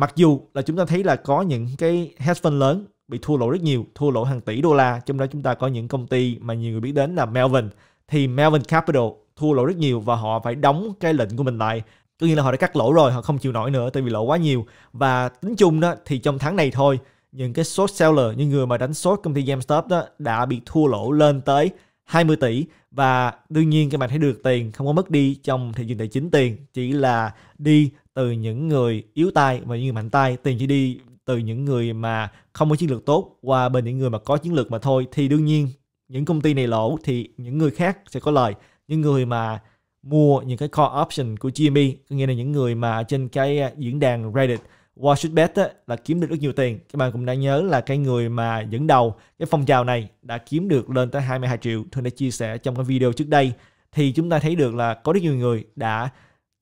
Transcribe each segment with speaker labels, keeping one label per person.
Speaker 1: mặc dù là chúng ta thấy là có những cái hedge fund lớn bị thua lỗ rất nhiều thua lỗ hàng tỷ đô la trong đó chúng ta có những công ty mà nhiều người biết đến là Melvin thì Melvin Capital thua lỗ rất nhiều và họ phải đóng cái lệnh của mình lại có nghĩa là họ đã cắt lỗ rồi họ không chịu nổi nữa tại vì lỗ quá nhiều và tính chung đó thì trong tháng này thôi những cái short seller những người mà đánh short công ty GameStop đó đã bị thua lỗ lên tới 20 tỷ và đương nhiên các bạn thấy được tiền không có mất đi trong thị trường tài chính tiền chỉ là đi từ những người yếu tay và những người mạnh tay tiền chỉ đi từ những người mà không có chiến lược tốt qua bên những người mà có chiến lược mà thôi thì đương nhiên những công ty này lỗ thì những người khác sẽ có lời những người mà mua những cái call option của GME có nghĩa là những người mà trên cái à, diễn đàn Reddit WashingtonBet là kiếm được rất nhiều tiền. Các bạn cũng đã nhớ là cái người mà dẫn đầu cái phong trào này đã kiếm được lên tới 22 triệu. Thường đã chia sẻ trong cái video trước đây. Thì chúng ta thấy được là có rất nhiều người đã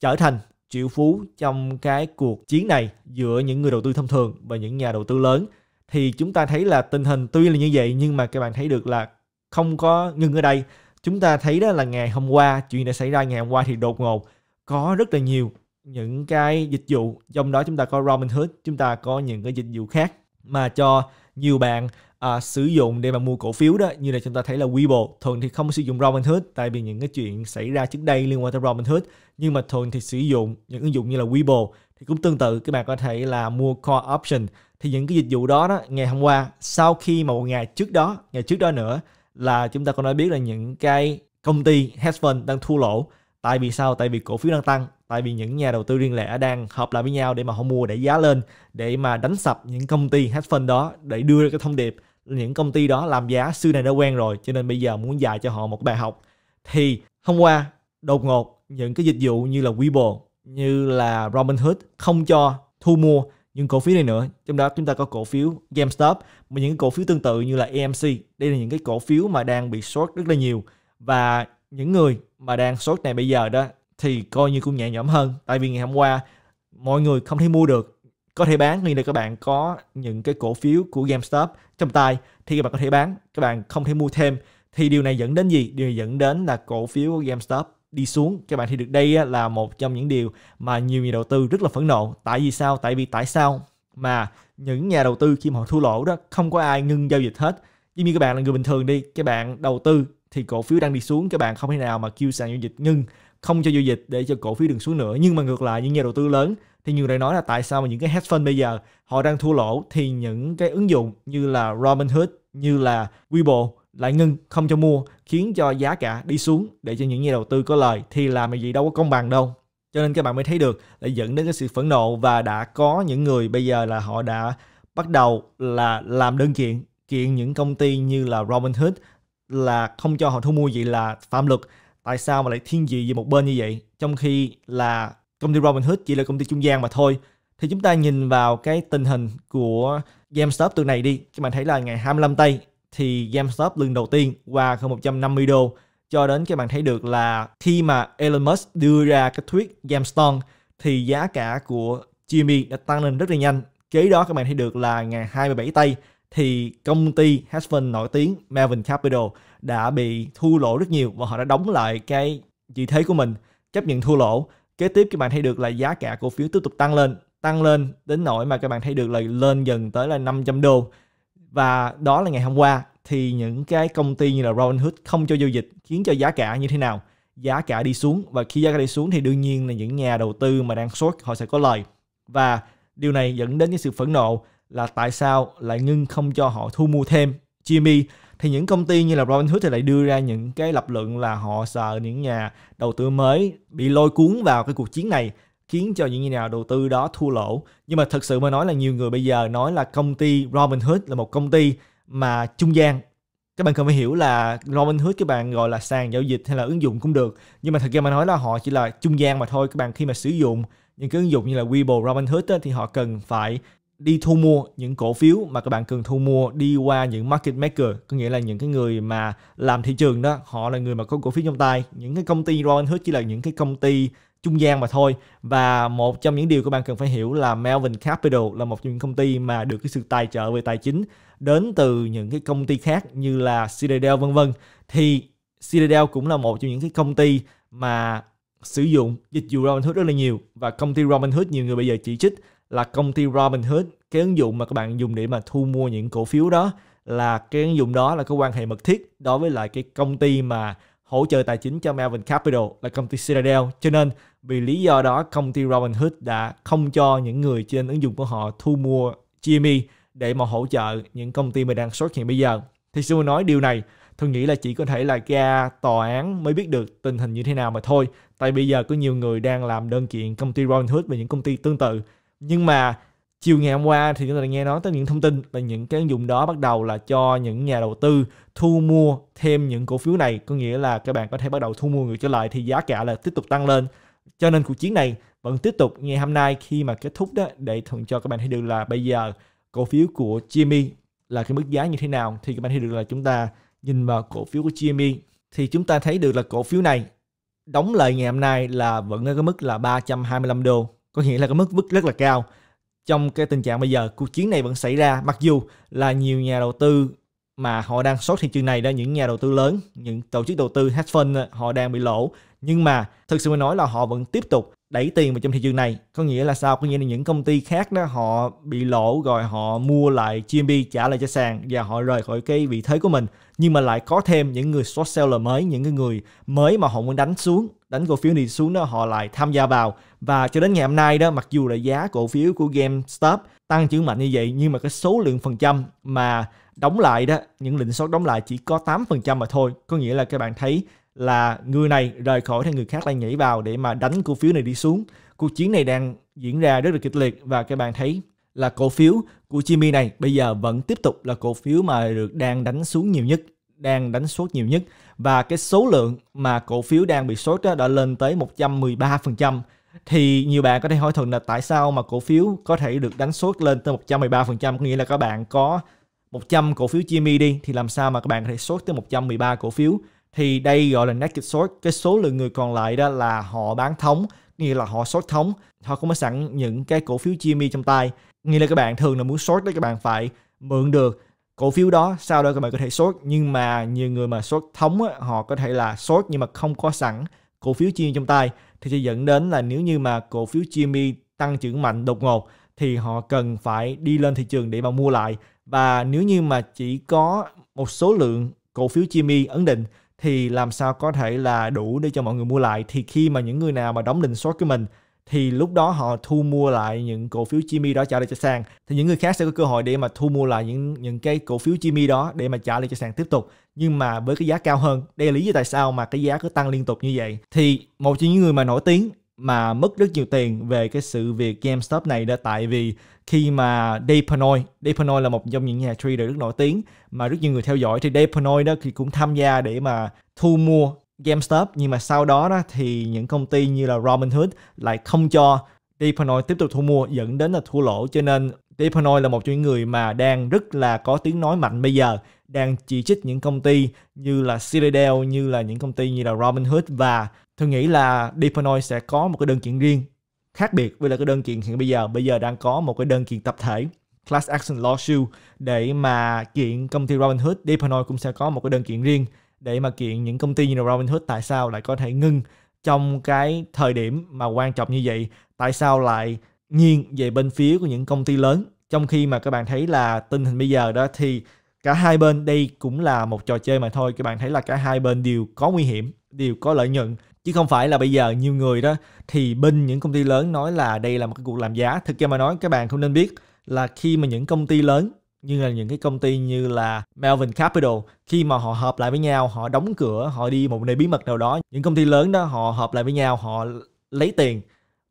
Speaker 1: trở thành triệu phú trong cái cuộc chiến này giữa những người đầu tư thông thường và những nhà đầu tư lớn. Thì chúng ta thấy là tình hình tuy là như vậy nhưng mà các bạn thấy được là không có ngừng ở đây. Chúng ta thấy đó là ngày hôm qua, chuyện đã xảy ra ngày hôm qua thì đột ngột có rất là nhiều những cái dịch vụ trong đó chúng ta có Robinhood chúng ta có những cái dịch vụ khác mà cho nhiều bạn à, sử dụng để mà mua cổ phiếu đó như là chúng ta thấy là Webull thường thì không sử dụng Robinhood tại vì những cái chuyện xảy ra trước đây liên quan tới Robinhood nhưng mà thường thì sử dụng những ứng dụng như là Webull thì cũng tương tự các bạn có thể là mua call option thì những cái dịch vụ đó đó ngày hôm qua sau khi mà một ngày trước đó ngày trước đó nữa là chúng ta có nói biết là những cái công ty hedge fund đang thua lỗ tại vì sao tại vì cổ phiếu đang tăng tại vì những nhà đầu tư riêng lẻ đang hợp lại với nhau để mà họ mua để giá lên để mà đánh sập những công ty hedge fund đó để đưa ra cái thông điệp những công ty đó làm giá xưa này đã quen rồi cho nên bây giờ muốn dạy cho họ một bài học thì hôm qua đột ngột những cái dịch vụ như là Weibo như là Robinhood không cho thu mua những cổ phiếu này nữa trong đó chúng ta có cổ phiếu GameStop và những cổ phiếu tương tự như là AMC đây là những cái cổ phiếu mà đang bị short rất là nhiều và những người mà đang short này bây giờ đó thì coi như cũng nhẹ nhõm hơn tại vì ngày hôm qua mọi người không thể mua được có thể bán như là các bạn có những cái cổ phiếu của GameStop trong tay thì các bạn có thể bán các bạn không thể mua thêm thì điều này dẫn đến gì điều này dẫn đến là cổ phiếu của GameStop đi xuống các bạn thì được đây là một trong những điều mà nhiều nhà đầu tư rất là phẫn nộ tại vì sao tại vì tại sao mà những nhà đầu tư khi mà họ thua lỗ đó không có ai ngưng giao dịch hết giống như các bạn là người bình thường đi các bạn đầu tư thì cổ phiếu đang đi xuống các bạn không thể nào mà kêu sàn giao dịch ngưng không cho giao dịch để cho cổ phiếu đừng xuống nữa nhưng mà ngược lại những nhà đầu tư lớn thì nhiều người nói là tại sao mà những cái hedge fund bây giờ họ đang thua lỗ thì những cái ứng dụng như là Robinhood như là Webull lại ngưng không cho mua khiến cho giá cả đi xuống để cho những nhà đầu tư có lời thì làm gì đâu có công bằng đâu cho nên các bạn mới thấy được là dẫn đến cái sự phẫn nộ và đã có những người bây giờ là họ đã bắt đầu là làm đơn kiện kiện những công ty như là Robinhood là không cho họ thu mua vậy là phạm luật tại sao mà lại thiên vị về một bên như vậy trong khi là công ty Robinhood chỉ là công ty trung gian mà thôi thì chúng ta nhìn vào cái tình hình của GameStop từ này đi các bạn thấy là ngày 25 tây thì GameStop lần đầu tiên qua hơn 150 đô cho đến các bạn thấy được là khi mà Elon Musk đưa ra cái thuyết GameStop thì giá cả của Jimmy đã tăng lên rất là nhanh kế đó các bạn thấy được là ngày 27 tây thì công ty hedge fund nổi tiếng Melvin Capital đã bị thua lỗ rất nhiều và họ đã đóng lại cái vị thế của mình chấp nhận thua lỗ kế tiếp các bạn thấy được là giá cả cổ phiếu tiếp tục tăng lên tăng lên đến nỗi mà các bạn thấy được là lên dần tới là 500 đô và đó là ngày hôm qua thì những cái công ty như là Robinhood không cho giao dịch khiến cho giá cả như thế nào giá cả đi xuống và khi giá cả đi xuống thì đương nhiên là những nhà đầu tư mà đang short họ sẽ có lời và điều này dẫn đến cái sự phẫn nộ là tại sao lại ngưng không cho họ thu mua thêm Jimmy thì những công ty như là Robinhood thì lại đưa ra những cái lập luận là họ sợ những nhà đầu tư mới bị lôi cuốn vào cái cuộc chiến này khiến cho những nhà nào đầu tư đó thua lỗ nhưng mà thật sự mà nói là nhiều người bây giờ nói là công ty Robinhood là một công ty mà trung gian các bạn cần phải hiểu là Robinhood các bạn gọi là sàn giao dịch hay là ứng dụng cũng được nhưng mà thật ra mà nói là họ chỉ là trung gian mà thôi các bạn khi mà sử dụng những cái ứng dụng như là Weibo, Robinhood ấy, thì họ cần phải đi thu mua những cổ phiếu mà các bạn cần thu mua đi qua những market maker có nghĩa là những cái người mà làm thị trường đó họ là người mà có cổ phiếu trong tay những cái công ty Robinhood chỉ là những cái công ty trung gian mà thôi và một trong những điều các bạn cần phải hiểu là Melvin Capital là một trong những công ty mà được cái sự tài trợ về tài chính đến từ những cái công ty khác như là Citadel vân vân thì Citadel cũng là một trong những cái công ty mà sử dụng dịch vụ Robinhood rất là nhiều và công ty Robinhood nhiều người bây giờ chỉ trích là công ty Robinhood cái ứng dụng mà các bạn dùng để mà thu mua những cổ phiếu đó là cái ứng dụng đó là có quan hệ mật thiết đối với lại cái công ty mà hỗ trợ tài chính cho Melvin Capital là công ty Citadel cho nên vì lý do đó công ty Robinhood đã không cho những người trên ứng dụng của họ thu mua GME để mà hỗ trợ những công ty mà đang short hiện bây giờ thì xin nói điều này tôi nghĩ là chỉ có thể là ra tòa án mới biết được tình hình như thế nào mà thôi tại bây giờ có nhiều người đang làm đơn kiện công ty Robinhood và những công ty tương tự nhưng mà chiều ngày hôm qua thì chúng ta đã nghe nói tới những thông tin là những cái ứng dụng đó bắt đầu là cho những nhà đầu tư thu mua thêm những cổ phiếu này có nghĩa là các bạn có thể bắt đầu thu mua ngược trở lại thì giá cả là tiếp tục tăng lên cho nên cuộc chiến này vẫn tiếp tục ngày hôm nay khi mà kết thúc đó để thuận cho các bạn thấy được là bây giờ cổ phiếu của Jimmy e là cái mức giá như thế nào thì các bạn thấy được là chúng ta nhìn vào cổ phiếu của Jimmy e thì chúng ta thấy được là cổ phiếu này đóng lời ngày hôm nay là vẫn ở cái mức là 325 đô có nghĩa là cái mức bức rất là cao trong cái tình trạng bây giờ cuộc chiến này vẫn xảy ra mặc dù là nhiều nhà đầu tư mà họ đang sốt thị trường này đó những nhà đầu tư lớn những tổ chức đầu tư hedge fund họ đang bị lỗ nhưng mà thực sự mà nói là họ vẫn tiếp tục đẩy tiền vào trong thị trường này có nghĩa là sao có nghĩa là những công ty khác đó họ bị lỗ rồi họ mua lại GMB trả lại cho sàn và họ rời khỏi cái vị thế của mình nhưng mà lại có thêm những người short seller mới những cái người mới mà họ muốn đánh xuống đánh cổ phiếu đi xuống đó họ lại tham gia vào và cho đến ngày hôm nay đó mặc dù là giá cổ phiếu của GameStop tăng trưởng mạnh như vậy nhưng mà cái số lượng phần trăm mà đóng lại đó những lệnh short đóng lại chỉ có 8% mà thôi có nghĩa là các bạn thấy là người này rời khỏi thì người khác lại nhảy vào để mà đánh cổ phiếu này đi xuống. Cuộc chiến này đang diễn ra rất là kịch liệt và các bạn thấy là cổ phiếu của Jimmy này bây giờ vẫn tiếp tục là cổ phiếu mà được đang đánh xuống nhiều nhất, đang đánh sốt nhiều nhất và cái số lượng mà cổ phiếu đang bị sốt đã lên tới 113% thì nhiều bạn có thể hỏi thường là tại sao mà cổ phiếu có thể được đánh sốt lên tới 113% có nghĩa là các bạn có 100 cổ phiếu Jimmy đi thì làm sao mà các bạn có thể sốt tới 113 cổ phiếu thì đây gọi là naked short cái số lượng người còn lại đó là họ bán thống nghĩa là họ short thống họ cũng có sẵn những cái cổ phiếu GME trong tay nghĩa là các bạn thường là muốn short đấy các bạn phải mượn được cổ phiếu đó sau đó các bạn có thể short nhưng mà nhiều người mà short thống á, họ có thể là short nhưng mà không có sẵn cổ phiếu GME trong tay thì sẽ dẫn đến là nếu như mà cổ phiếu GME tăng trưởng mạnh đột ngột thì họ cần phải đi lên thị trường để mà mua lại và nếu như mà chỉ có một số lượng cổ phiếu GME ấn định thì làm sao có thể là đủ để cho mọi người mua lại thì khi mà những người nào mà đóng định short của mình thì lúc đó họ thu mua lại những cổ phiếu Jimmy đó trả lại cho sàn thì những người khác sẽ có cơ hội để mà thu mua lại những những cái cổ phiếu Jimmy đó để mà trả lại cho sàn tiếp tục nhưng mà với cái giá cao hơn đây là lý do tại sao mà cái giá cứ tăng liên tục như vậy thì một trong những người mà nổi tiếng mà mất rất nhiều tiền về cái sự việc GameStop này đã tại vì khi mà Dave Portnoy, Dave Portnoy là một trong những nhà trader rất nổi tiếng mà rất nhiều người theo dõi thì Dave Portnoy đó thì cũng tham gia để mà thu mua GameStop nhưng mà sau đó, đó thì những công ty như là Robinhood lại không cho Dave Portnoy tiếp tục thu mua dẫn đến là thua lỗ cho nên Dave Portnoy là một trong những người mà đang rất là có tiếng nói mạnh bây giờ đang chỉ trích những công ty như là Citadel, như là những công ty như là Robinhood và Tôi nghĩ là Deepernoid sẽ có một cái đơn kiện riêng khác biệt với là cái đơn kiện hiện bây giờ. Bây giờ đang có một cái đơn kiện tập thể class action lawsuit để mà kiện công ty Robinhood. Deepernoid cũng sẽ có một cái đơn kiện riêng để mà kiện những công ty như là Robinhood tại sao lại có thể ngưng trong cái thời điểm mà quan trọng như vậy. Tại sao lại nghiêng về bên phía của những công ty lớn trong khi mà các bạn thấy là tình hình bây giờ đó thì cả hai bên đây cũng là một trò chơi mà thôi các bạn thấy là cả hai bên đều có nguy hiểm đều có lợi nhuận chứ không phải là bây giờ nhiều người đó thì bên những công ty lớn nói là đây là một cái cuộc làm giá thực ra mà nói các bạn không nên biết là khi mà những công ty lớn như là những cái công ty như là Melvin Capital khi mà họ hợp lại với nhau họ đóng cửa họ đi một nơi bí mật nào đó những công ty lớn đó họ hợp lại với nhau họ lấy tiền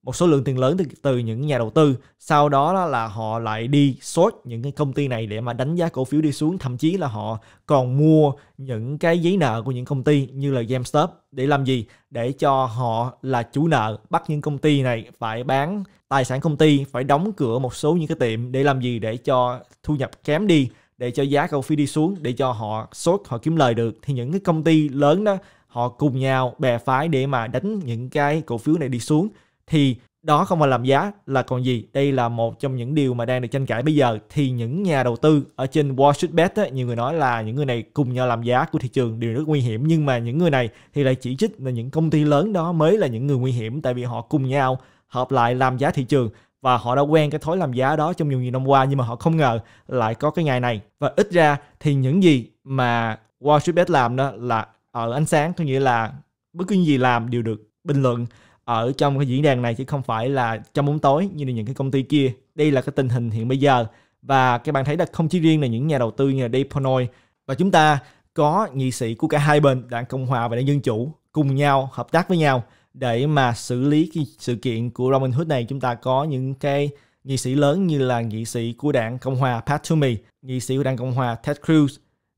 Speaker 1: một số lượng tiền lớn từ, từ những nhà đầu tư sau đó là họ lại đi short những cái công ty này để mà đánh giá cổ phiếu đi xuống thậm chí là họ còn mua những cái giấy nợ của những công ty như là GameStop để làm gì để cho họ là chủ nợ bắt những công ty này phải bán tài sản công ty phải đóng cửa một số những cái tiệm để làm gì để cho thu nhập kém đi để cho giá cổ phiếu đi xuống để cho họ short họ kiếm lời được thì những cái công ty lớn đó họ cùng nhau bè phái để mà đánh những cái cổ phiếu này đi xuống thì đó không phải làm giá là còn gì đây là một trong những điều mà đang được tranh cãi bây giờ thì những nhà đầu tư ở trên Wall Street Bet á, nhiều người nói là những người này cùng nhau làm giá của thị trường đều rất nguy hiểm nhưng mà những người này thì lại chỉ trích là những công ty lớn đó mới là những người nguy hiểm tại vì họ cùng nhau hợp lại làm giá thị trường và họ đã quen cái thói làm giá đó trong nhiều nhiều năm qua nhưng mà họ không ngờ lại có cái ngày này và ít ra thì những gì mà Wall Street Bet làm đó là ở ờ, ánh sáng có nghĩa là bất cứ gì làm đều được bình luận ở trong cái diễn đàn này chứ không phải là trong bóng tối như là những cái công ty kia đây là cái tình hình hiện bây giờ và các bạn thấy là không chỉ riêng là những nhà đầu tư như là Dave Portnoy và chúng ta có nghị sĩ của cả hai bên đảng cộng hòa và đảng dân chủ cùng nhau hợp tác với nhau để mà xử lý cái sự kiện của Robinhood này chúng ta có những cái nghị sĩ lớn như là nghị sĩ của đảng Cộng hòa Pat Toomey, nghị sĩ của đảng Cộng hòa Ted Cruz,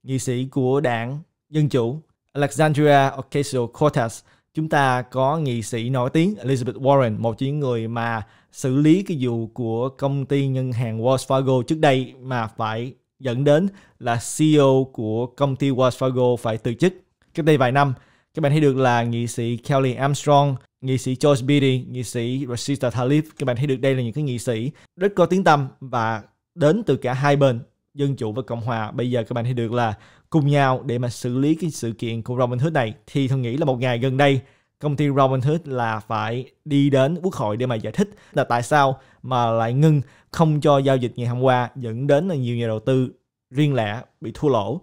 Speaker 1: nghị sĩ của đảng Dân chủ Alexandria Ocasio-Cortez chúng ta có nghị sĩ nổi tiếng Elizabeth Warren, một trong những người mà xử lý cái vụ của công ty ngân hàng Wells Fargo trước đây mà phải dẫn đến là CEO của công ty Wells Fargo phải từ chức. Cách đây vài năm, các bạn thấy được là nghị sĩ Kelly Armstrong, nghị sĩ George Beatty, nghị sĩ Rashida Tlaib. Các bạn thấy được đây là những cái nghị sĩ rất có tiếng tăm và đến từ cả hai bên dân chủ và cộng hòa bây giờ các bạn thấy được là cùng nhau để mà xử lý cái sự kiện của Robinhood này thì tôi nghĩ là một ngày gần đây công ty Robinhood là phải đi đến quốc hội để mà giải thích là tại sao mà lại ngưng không cho giao dịch ngày hôm qua dẫn đến là nhiều nhà đầu tư riêng lẻ bị thua lỗ.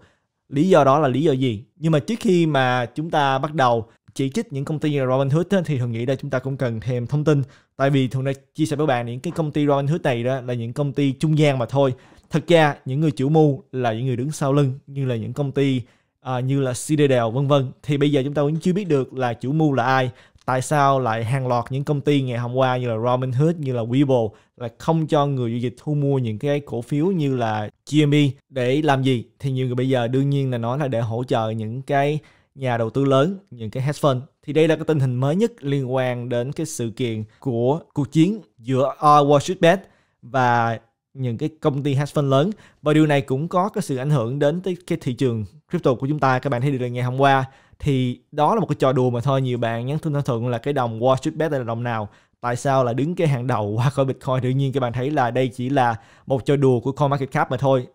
Speaker 1: Lý do đó là lý do gì? Nhưng mà trước khi mà chúng ta bắt đầu chỉ trích những công ty như Robinhood ấy, thì thường nghĩ là chúng ta cũng cần thêm thông tin tại vì thường đã chia sẻ với bạn những cái công ty Robinhood này đó là những công ty trung gian mà thôi thật ra những người chủ mưu là những người đứng sau lưng như là những công ty à, như là Citadel vân vân thì bây giờ chúng ta vẫn chưa biết được là chủ mưu là ai tại sao lại hàng loạt những công ty ngày hôm qua như là Robinhood như là Webull là không cho người giao dịch thu mua những cái cổ phiếu như là GME để làm gì thì nhiều người bây giờ đương nhiên là nói là để hỗ trợ những cái nhà đầu tư lớn những cái hedge fund thì đây là cái tình hình mới nhất liên quan đến cái sự kiện của cuộc chiến giữa All Wall Street Bet và những cái công ty hedge fund lớn và điều này cũng có cái sự ảnh hưởng đến tới cái thị trường crypto của chúng ta các bạn thấy được ngày hôm qua thì đó là một cái trò đùa mà thôi nhiều bạn nhắn tin thỏa thuận là cái đồng Wall Street Bet là đồng nào tại sao là đứng cái hàng đầu qua khỏi Bitcoin đương nhiên các bạn thấy là đây chỉ là một trò đùa của CoinMarketCap mà thôi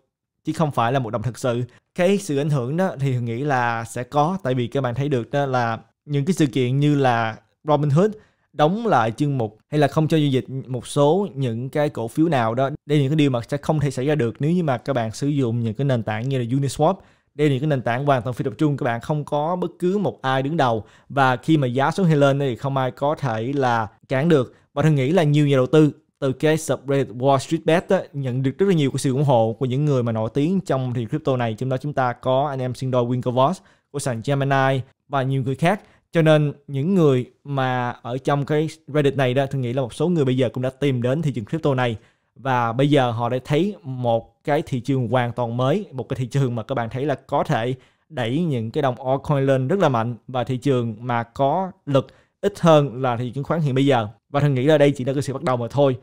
Speaker 1: chứ không phải là một đồng thật sự cái sự ảnh hưởng đó thì nghĩ là sẽ có tại vì các bạn thấy được đó là những cái sự kiện như là Robinhood đóng lại chương mục hay là không cho giao dịch một số những cái cổ phiếu nào đó đây là những cái điều mà sẽ không thể xảy ra được nếu như mà các bạn sử dụng những cái nền tảng như là Uniswap đây là những cái nền tảng hoàn toàn phi tập trung các bạn không có bất cứ một ai đứng đầu và khi mà giá xuống hay lên thì không ai có thể là cản được và tôi nghĩ là nhiều nhà đầu tư từ cái subreddit Wall Street Bet á, nhận được rất là nhiều cái sự ủng hộ của những người mà nổi tiếng trong thị trường crypto này trong đó chúng ta có anh em Sindor đôi Winklevoss của sàn Gemini và nhiều người khác cho nên những người mà ở trong cái Reddit này đó tôi nghĩ là một số người bây giờ cũng đã tìm đến thị trường crypto này và bây giờ họ đã thấy một cái thị trường hoàn toàn mới một cái thị trường mà các bạn thấy là có thể đẩy những cái đồng altcoin lên rất là mạnh và thị trường mà có lực ít hơn là thị trường chứng khoán hiện bây giờ và thần nghĩ là đây chỉ là cái sự bắt đầu mà thôi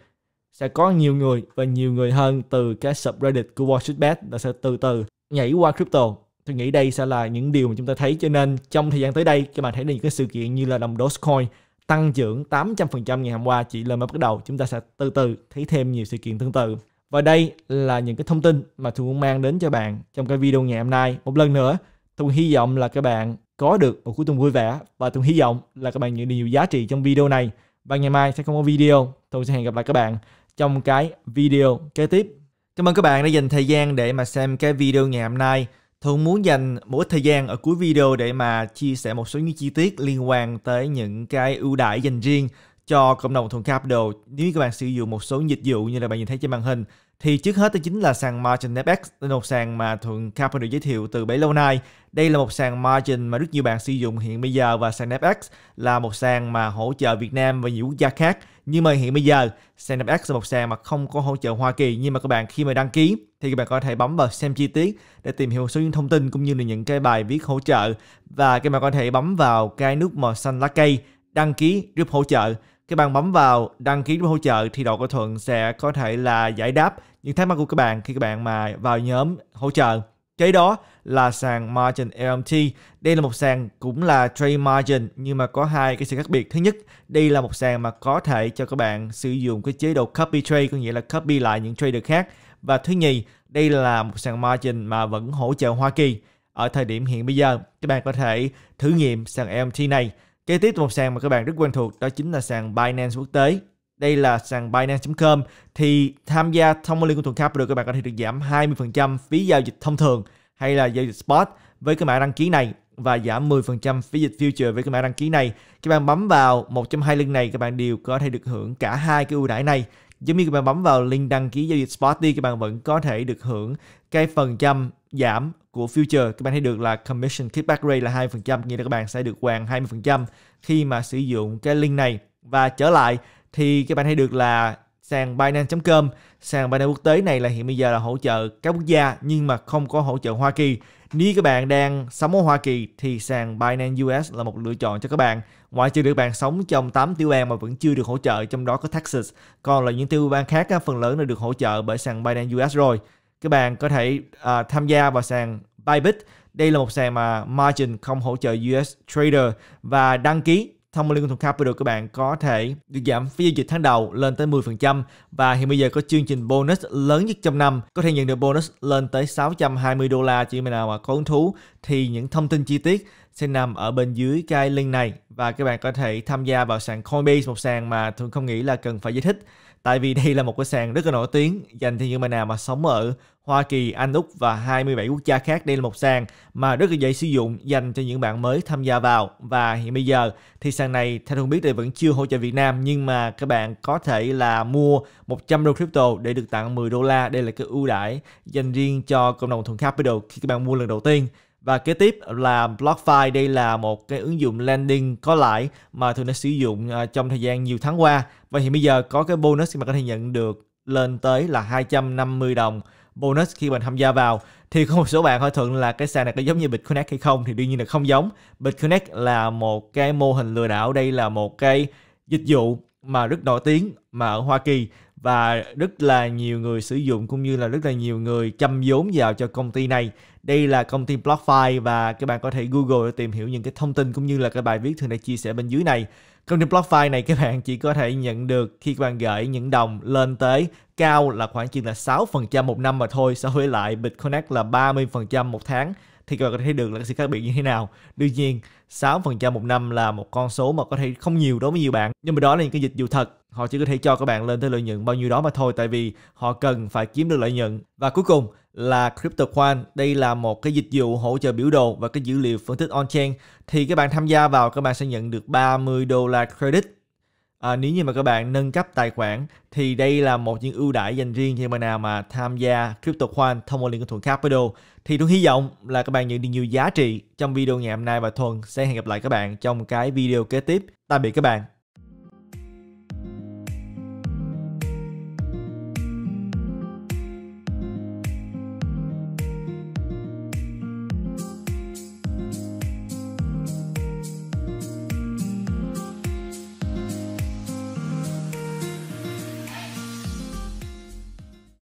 Speaker 1: sẽ có nhiều người và nhiều người hơn từ cái subreddit của Wall Street Bet là sẽ từ từ nhảy qua crypto tôi nghĩ đây sẽ là những điều mà chúng ta thấy cho nên trong thời gian tới đây các bạn thấy được những cái sự kiện như là đồng Dogecoin tăng trưởng 800% ngày hôm qua chỉ là mới bắt đầu chúng ta sẽ từ từ thấy thêm nhiều sự kiện tương tự và đây là những cái thông tin mà tôi muốn mang đến cho bạn trong cái video ngày hôm nay một lần nữa tôi hy vọng là các bạn có được một cuối tuần vui vẻ và tôi hy vọng là các bạn nhận được nhiều giá trị trong video này và ngày mai sẽ không có video tôi sẽ hẹn gặp lại các bạn trong cái video kế tiếp cảm ơn các bạn đã dành thời gian để mà xem cái video ngày hôm nay Thường muốn dành mỗi thời gian ở cuối video để mà chia sẻ một số những chi tiết liên quan tới những cái ưu đãi dành riêng cho cộng đồng thuần capital nếu các bạn sử dụng một số dịch vụ như là bạn nhìn thấy trên màn hình thì trước hết đó chính là sàn Margin FX, là một sàn mà Thuận Capital giới thiệu từ bấy lâu nay. Đây là một sàn margin mà rất nhiều bạn sử dụng hiện bây giờ và sàn FX là một sàn mà hỗ trợ Việt Nam và nhiều quốc gia khác nhưng mà hiện bây giờ SandFX là một sàn mà không có hỗ trợ Hoa Kỳ nhưng mà các bạn khi mà đăng ký thì các bạn có thể bấm vào xem chi tiết để tìm hiểu số những thông tin cũng như là những cái bài viết hỗ trợ và các bạn có thể bấm vào cái nút màu xanh lá cây đăng ký giúp hỗ trợ các bạn bấm vào đăng ký giúp hỗ trợ thì đội của Thuận sẽ có thể là giải đáp những thắc mắc của các bạn khi các bạn mà vào nhóm hỗ trợ Kế đó là sàn Margin LMT. Đây là một sàn cũng là trade margin nhưng mà có hai cái sự khác biệt. Thứ nhất, đây là một sàn mà có thể cho các bạn sử dụng cái chế độ copy trade, có nghĩa là copy lại những trader khác. Và thứ nhì, đây là một sàn margin mà vẫn hỗ trợ Hoa Kỳ. Ở thời điểm hiện bây giờ, các bạn có thể thử nghiệm sàn LMT này. Kế tiếp một sàn mà các bạn rất quen thuộc đó chính là sàn Binance quốc tế đây là sàn Binance.com thì tham gia thông liên của tuần được các bạn có thể được giảm 20% phí giao dịch thông thường hay là giao dịch spot với cái mã đăng ký này và giảm 10% phí dịch future với cái mã đăng ký này. Các bạn bấm vào một trong hai link này các bạn đều có thể được hưởng cả hai cái ưu đãi này. Giống như các bạn bấm vào link đăng ký giao dịch spot đi các bạn vẫn có thể được hưởng cái phần trăm giảm của future các bạn thấy được là commission kickback rate là 2% nghĩa là các bạn sẽ được hoàn 20% khi mà sử dụng cái link này và trở lại thì các bạn hãy được là sàn Binance.com sàn Binance quốc tế này là hiện bây giờ là hỗ trợ các quốc gia nhưng mà không có hỗ trợ Hoa Kỳ nếu các bạn đang sống ở Hoa Kỳ thì sàn Binance US là một lựa chọn cho các bạn ngoại trừ được bạn sống trong 8 tiểu bang mà vẫn chưa được hỗ trợ trong đó có Texas còn là những tiểu bang khác phần lớn là được hỗ trợ bởi sàn Binance US rồi các bạn có thể uh, tham gia vào sàn Bybit đây là một sàn mà margin không hỗ trợ US trader và đăng ký thông qua Liên Thông Capital các bạn có thể được giảm phí giao dịch tháng đầu lên tới 10% và hiện bây giờ có chương trình bonus lớn nhất trong năm có thể nhận được bonus lên tới 620 đô la chỉ những nào mà có hứng thú thì những thông tin chi tiết sẽ nằm ở bên dưới cái link này và các bạn có thể tham gia vào sàn Coinbase một sàn mà thường không nghĩ là cần phải giải thích Tại vì đây là một cái sàn rất là nổi tiếng dành cho những bạn nào mà sống ở Hoa Kỳ, Anh, Úc và 27 quốc gia khác. Đây là một sàn mà rất là dễ sử dụng dành cho những bạn mới tham gia vào. Và hiện bây giờ thì sàn này theo Hương biết thì vẫn chưa hỗ trợ Việt Nam nhưng mà các bạn có thể là mua 100 đô crypto để được tặng 10 đô la. Đây là cái ưu đãi dành riêng cho cộng đồng Thuận Capital khi các bạn mua lần đầu tiên. Và kế tiếp là BlockFi, đây là một cái ứng dụng landing có lãi mà thường đã sử dụng à, trong thời gian nhiều tháng qua. Và hiện bây giờ có cái bonus mà có thể nhận được lên tới là 250 đồng bonus khi mình tham gia vào thì có một số bạn hỏi thuận là cái sàn này có giống như BitConnect hay không thì đương nhiên là không giống BitConnect là một cái mô hình lừa đảo đây là một cái dịch vụ mà rất nổi tiếng mà ở Hoa Kỳ và rất là nhiều người sử dụng cũng như là rất là nhiều người chăm vốn vào cho công ty này. Đây là công ty BlockFi và các bạn có thể Google để tìm hiểu những cái thông tin cũng như là cái bài viết thường đã chia sẻ bên dưới này. Công ty BlockFi này các bạn chỉ có thể nhận được khi các bạn gửi những đồng lên tới cao là khoảng chừng là 6% một năm mà thôi so với lại BitConnect là 30% một tháng thì các bạn có thể thấy được là sự khác biệt như thế nào đương nhiên 6% một năm là một con số mà có thể không nhiều đối với nhiều bạn nhưng mà đó là những cái dịch vụ thật họ chỉ có thể cho các bạn lên tới lợi nhuận bao nhiêu đó mà thôi tại vì họ cần phải kiếm được lợi nhuận và cuối cùng là CryptoQuant đây là một cái dịch vụ hỗ trợ biểu đồ và cái dữ liệu phân tích on-chain thì các bạn tham gia vào các bạn sẽ nhận được 30 đô la credit À, nếu như mà các bạn nâng cấp tài khoản thì đây là một những ưu đãi dành riêng cho bạn nào mà tham gia Crypto Khoan thông qua liên của Thuận Capital. Thì tôi hy vọng là các bạn nhận được nhiều giá trị trong video ngày hôm nay và Thuận sẽ hẹn gặp lại các bạn trong cái video kế tiếp. Tạm biệt các bạn.